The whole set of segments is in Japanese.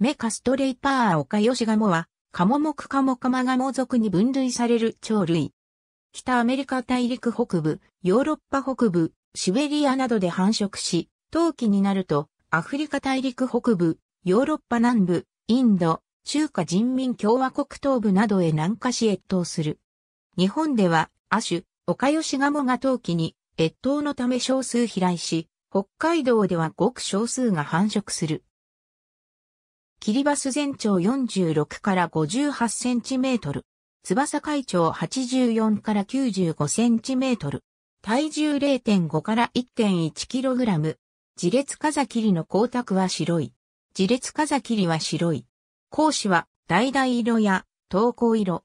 メカストレイパーオカヨシガモは、カモモクカモカマガモ族に分類される鳥類。北アメリカ大陸北部、ヨーロッパ北部、シベリアなどで繁殖し、冬季になると、アフリカ大陸北部、ヨーロッパ南部、インド、中華人民共和国東部などへ南下し越冬する。日本では、亜種、オカヨシガモが冬季に越冬のため少数飛来し、北海道ではごく少数が繁殖する。キリバス全長46から58センチメートル。翼海長84から95センチメートル。体重0.5から1.1キログラム。自列風切りの光沢は白い。自列風切りは白い。講師は、橙色や、投稿色。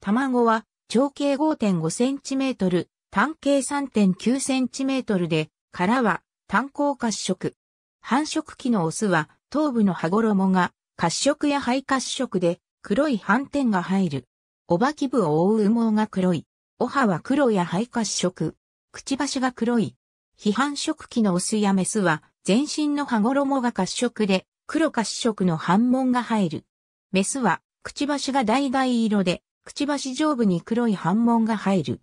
卵は、長径5.5センチメートル、単径3.9センチメートルで、殻は、炭鉱褐色。繁殖期のオスは、頭部の羽衣が褐色や灰褐色で黒い斑点が入る。おばき部を覆う羽毛が黒い。お歯は黒や灰褐色。くちばしが黒い。非繁殖期のオスやメスは全身の歯衣が褐色で黒褐色の斑紋が入る。メスはくちばしが橙色でくちばし上部に黒い斑紋が入る。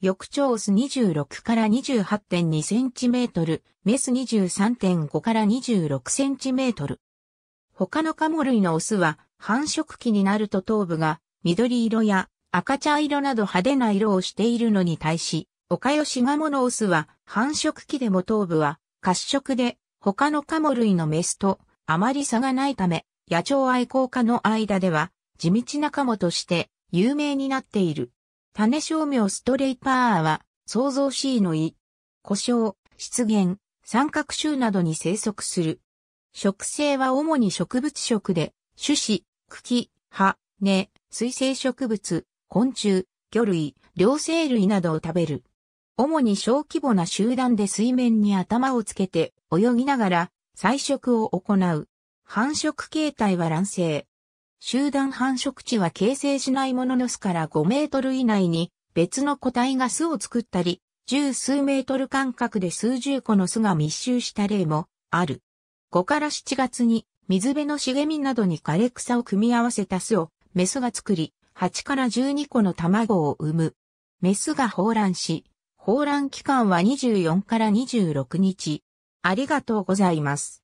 翌長ス26から28.2センチメートル、メス23.5から26センチメートル。他のカモ類のオスは繁殖期になると頭部が緑色や赤茶色など派手な色をしているのに対し、オカヨシガモのオスは繁殖期でも頭部は褐色で他のカモ類のメスとあまり差がないため、野鳥愛好家の間では地道なカモとして有名になっている。種商名ストレイパーは創造 C の胃、故障、湿原、三角臭などに生息する植生は主に植物食で、種子、茎、葉、根、水生植物、昆虫、魚類、両生類などを食べる。主に小規模な集団で水面に頭をつけて泳ぎながら採食を行う。繁殖形態は卵生。集団繁殖地は形成しないものの巣から5メートル以内に別の個体が巣を作ったり、十数メートル間隔で数十個の巣が密集した例もある。5から7月に水辺の茂みなどに枯れ草を組み合わせた巣をメスが作り、8から12個の卵を産む。メスが放卵し、放卵期間は24から26日。ありがとうございます。